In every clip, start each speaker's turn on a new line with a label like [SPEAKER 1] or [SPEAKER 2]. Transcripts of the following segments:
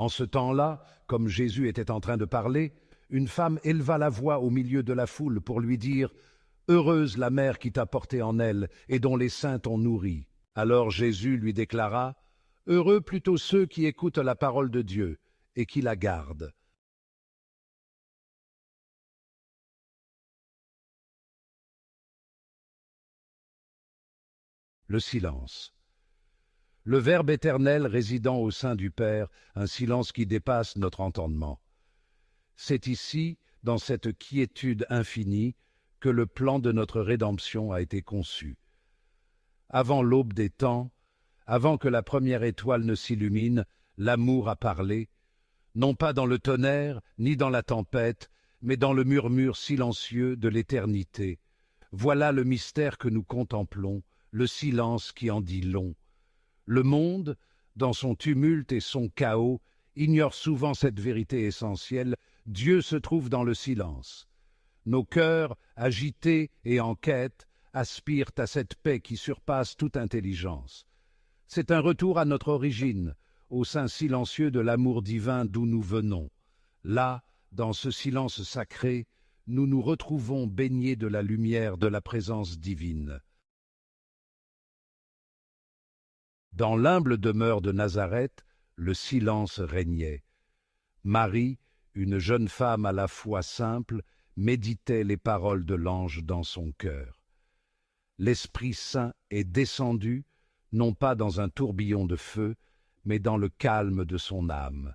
[SPEAKER 1] En ce temps-là, comme Jésus était en train de parler, une femme éleva la voix au milieu de la foule pour lui dire « Heureuse la mère qui t'a porté en elle et dont les saints t'ont nourri ». Alors Jésus lui déclara « Heureux plutôt ceux qui écoutent la parole de Dieu et qui la gardent ». Le silence le Verbe éternel résidant au sein du Père, un silence qui dépasse notre entendement. C'est ici, dans cette quiétude infinie, que le plan de notre rédemption a été conçu. Avant l'aube des temps, avant que la première étoile ne s'illumine, l'amour a parlé, non pas dans le tonnerre, ni dans la tempête, mais dans le murmure silencieux de l'éternité. Voilà le mystère que nous contemplons, le silence qui en dit long. Le monde, dans son tumulte et son chaos, ignore souvent cette vérité essentielle, Dieu se trouve dans le silence. Nos cœurs, agités et en quête, aspirent à cette paix qui surpasse toute intelligence. C'est un retour à notre origine, au sein silencieux de l'amour divin d'où nous venons. Là, dans ce silence sacré, nous nous retrouvons baignés de la lumière de la présence divine. Dans l'humble demeure de Nazareth, le silence régnait. Marie, une jeune femme à la fois simple, méditait les paroles de l'ange dans son cœur. L'Esprit Saint est descendu, non pas dans un tourbillon de feu, mais dans le calme de son âme.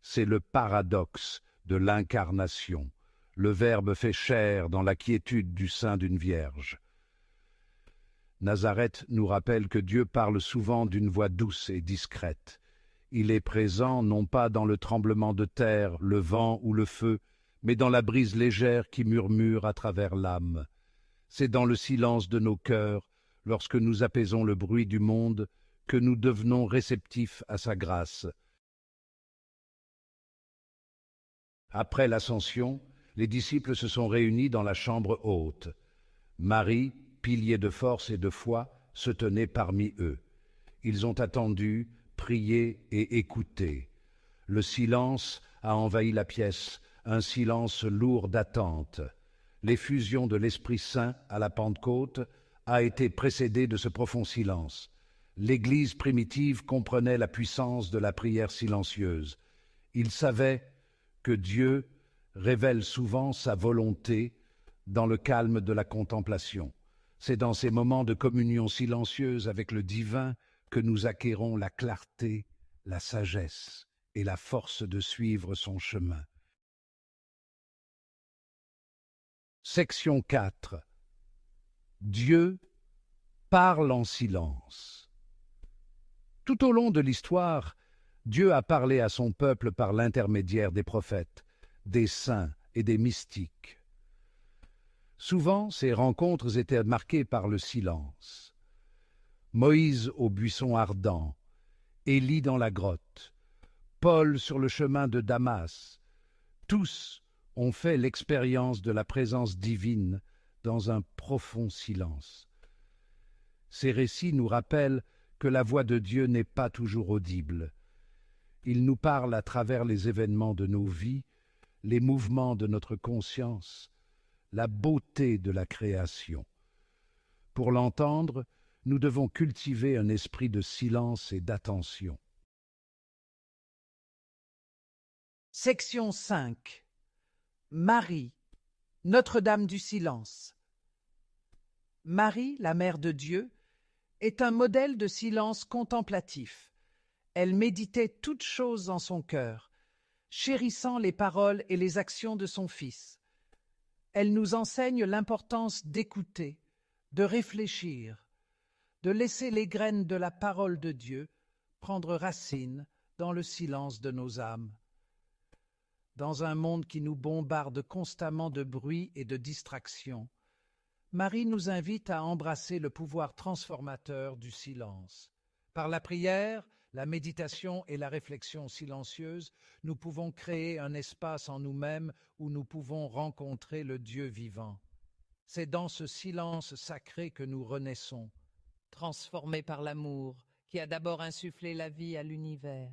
[SPEAKER 1] C'est le paradoxe de l'incarnation. Le Verbe fait chair dans la quiétude du sein d'une Vierge. Nazareth nous rappelle que Dieu parle souvent d'une voix douce et discrète. Il est présent non pas dans le tremblement de terre, le vent ou le feu, mais dans la brise légère qui murmure à travers l'âme. C'est dans le silence de nos cœurs, lorsque nous apaisons le bruit du monde, que nous devenons réceptifs à sa grâce. Après l'ascension, les disciples se sont réunis dans la chambre haute. Marie, Piliers de force et de foi, se tenaient parmi eux. Ils ont attendu, prié et écouté. Le silence a envahi la pièce, un silence lourd d'attente. L'effusion de l'Esprit Saint à la Pentecôte a été précédée de ce profond silence. L'Église primitive comprenait la puissance de la prière silencieuse. Il savait que Dieu révèle souvent sa volonté dans le calme de la contemplation. C'est dans ces moments de communion silencieuse avec le divin que nous acquérons la clarté, la sagesse et la force de suivre son chemin. Section 4 Dieu parle en silence. Tout au long de l'histoire, Dieu a parlé à son peuple par l'intermédiaire des prophètes, des saints et des mystiques. Souvent, ces rencontres étaient marquées par le silence. Moïse au buisson ardent, Élie dans la grotte, Paul sur le chemin de Damas, tous ont fait l'expérience de la présence divine dans un profond silence. Ces récits nous rappellent que la voix de Dieu n'est pas toujours audible. Il nous parle à travers les événements de nos vies, les mouvements de notre conscience, la beauté de la création. Pour l'entendre, nous devons cultiver un esprit de silence et d'attention.
[SPEAKER 2] Section 5 Marie, Notre-Dame du silence. Marie, la Mère de Dieu, est un modèle de silence contemplatif. Elle méditait toutes choses en son cœur, chérissant les paroles et les actions de son Fils. Elle nous enseigne l'importance d'écouter, de réfléchir, de laisser les graines de la parole de Dieu prendre racine dans le silence de nos âmes. Dans un monde qui nous bombarde constamment de bruit et de distractions, Marie nous invite à embrasser le pouvoir transformateur du silence. Par la prière, la méditation et la réflexion silencieuse, nous pouvons créer un espace en nous-mêmes où nous pouvons rencontrer le Dieu vivant. C'est dans ce silence sacré que nous renaissons. Transformés par l'amour, qui a d'abord insufflé la vie à l'univers.